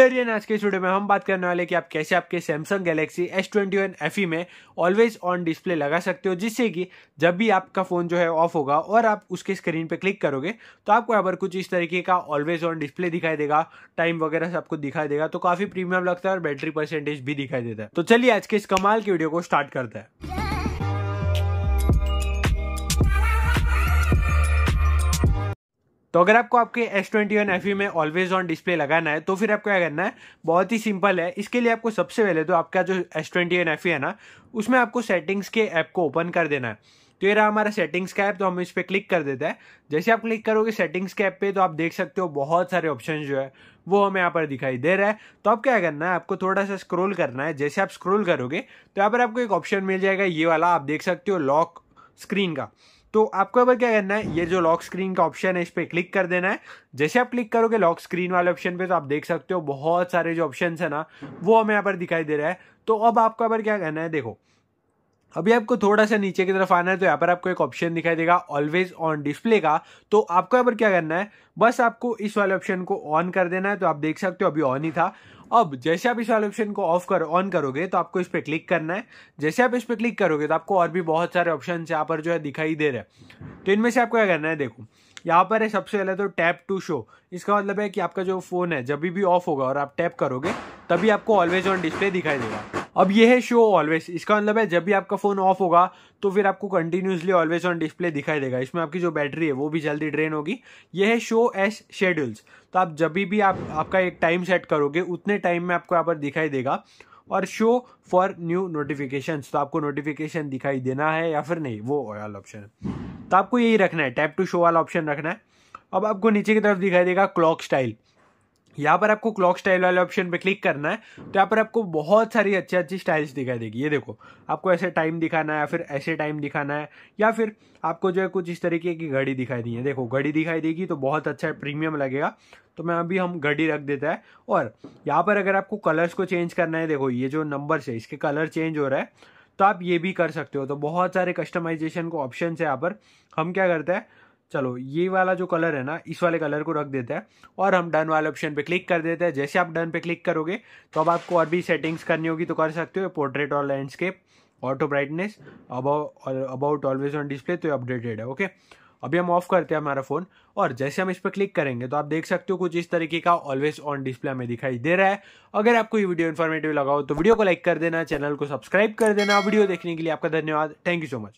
लड़िए आज के स्टूडियो में हम बात करने वाले कि आप कैसे आपके Samsung Galaxy S twenty one F E में ऑलवेज ऑन डिस्प्ले लगा सकते हो जिससे कि जब भी आपका फ़ोन जो है ऑफ होगा और आप उसके स्क्रीन पे क्लिक करोगे तो आपको यहाँ पर कुछ इस तरीके का ऑलवेज ऑन डिस्प्ले दिखाई देगा टाइम वगैरह सबको दिखाई देगा तो काफ़ी प्रीमियम लगता है और बैटरी परसेंटेज भी दिखाई देता है तो चलिए आज के इस कमाल की वीडियो को स्टार्ट करता है तो अगर आपको आपके एस ट्वेंटी वन एफ में ऑलवेज ऑन डिस्प्ले लगाना है तो फिर आपको क्या करना है बहुत ही सिंपल है इसके लिए आपको सबसे पहले तो आपका जो एस ट्वेंटी वन एफ है ना उसमें आपको सेटिंग्स के ऐप को ओपन कर देना है तो ये रहा हमारा सेटिंग्स का ऐप तो हम इस पर क्लिक कर देते हैं जैसे आप क्लिक करोगे सेटिंग्स के ऐप पे तो आप देख सकते हो बहुत सारे ऑप्शन जो है वो हमें यहाँ पर दिखाई दे रहा है तो आप क्या करना है आपको थोड़ा सा स्क्रोल करना है जैसे आप स्क्रोल करोगे तो यहाँ पर आपको एक ऑप्शन मिल जाएगा ये वाला आप देख सकते हो लॉक स्क्रीन का तो आपको अब क्या करना है ये जो लॉक स्क्रीन का ऑप्शन है इस पर क्लिक कर देना है जैसे आप क्लिक करोगे लॉक स्क्रीन वाले ऑप्शन पे तो आप देख सकते हो बहुत सारे जो ऑप्शन है ना वो हमें यहाँ पर दिखाई दे रहा है तो अब आपको अब क्या करना है देखो अभी आपको थोड़ा सा नीचे की तरफ आना है तो यहाँ पर आपको एक ऑप्शन दिखाई देगा ऑलवेज ऑन डिस्प्ले का तो आपको यहाँ पर क्या करना है बस आपको इस वाले ऑप्शन को ऑन कर देना है तो आप देख सकते हो अभी ऑन ही था अब जैसे आप इस वाले ऑप्शन को ऑफ कर ऑन करोगे तो आपको इस पर क्लिक करना है जैसे आप इस पर क्लिक करोगे तो आपको और भी बहुत सारे ऑप्शन यहाँ पर जो है दिखाई दे रहे हैं तो इनमें से आपको क्या करना है देखो यहाँ पर है सबसे पहले तो टैप टू शो इसका मतलब है कि आपका जो फ़ोन है जब भी ऑफ होगा और आप टैप करोगे तभी आपको ऑलवेज ऑन डिस्प्ले दिखाई देगा अब ये है शो ऑलवेज इसका मतलब है जब भी आपका फ़ोन ऑफ होगा तो फिर आपको कंटिन्यूसली ऑलवेज ऑन डिस्प्ले दिखाई देगा इसमें आपकी जो बैटरी है वो भी जल्दी ड्रेन होगी ये है शो एस शेड्यूल्स तो आप जब भी आप आपका एक टाइम सेट करोगे उतने टाइम में आपको यहाँ पर दिखाई देगा और शो फॉर न्यू नोटिफिकेशन तो आपको नोटिफिकेशन दिखाई देना है या फिर नहीं वो ऑयल ऑप्शन है तो आपको यही रखना है टैप टू शो वाला ऑप्शन रखना है अब आपको नीचे की तरफ दिखाई देगा क्लॉक स्टाइल यहाँ पर आपको क्लॉक स्टाइल वाले ऑप्शन पे क्लिक करना है तो यहाँ पर आपको बहुत सारी अच्छी अच्छी स्टाइल्स दिखाई देगी ये देखो आपको ऐसे टाइम दिखाना है या फिर ऐसे टाइम दिखाना है या फिर आपको जो है कुछ इस तरीके की घड़ी दिखाई दी है देखो घड़ी दिखाई देगी तो बहुत अच्छा प्रीमियम लगेगा तो मैं अभी हम घड़ी रख देता है और यहाँ पर अगर आपको कलर्स को चेंज करना है देखो ये जो नंबर्स है इसके कलर चेंज हो रहा है तो आप ये भी कर सकते हो तो बहुत सारे कस्टमाइजेशन को ऑप्शन है यहाँ पर हम क्या करते हैं चलो ये वाला जो कलर है ना इस वाले कलर को रख देते हैं और हम डन वाले ऑप्शन पे क्लिक कर देते हैं जैसे आप डन पे क्लिक करोगे तो अब आपको और भी सेटिंग्स करनी होगी तो कर सकते हो पोर्ट्रेट और landscape auto brightness about always on display तो ये अपडेटेड है ओके अभी हम ऑफ करते हैं हमारा फ़ोन और जैसे हम इस पर क्लिक करेंगे तो आप देख सकते हो कुछ इस तरीके का ऑलवेज ऑन डिस्प्ले हमें दिखाई दे रहा है अगर आपको ये वीडियो इन्फॉर्मेटिव लगा हो तो वीडियो को लाइक कर देना चैनल को सब्सक्राइब कर देना वीडियो देखने के लिए आपका धन्यवाद थैंक यू सो मच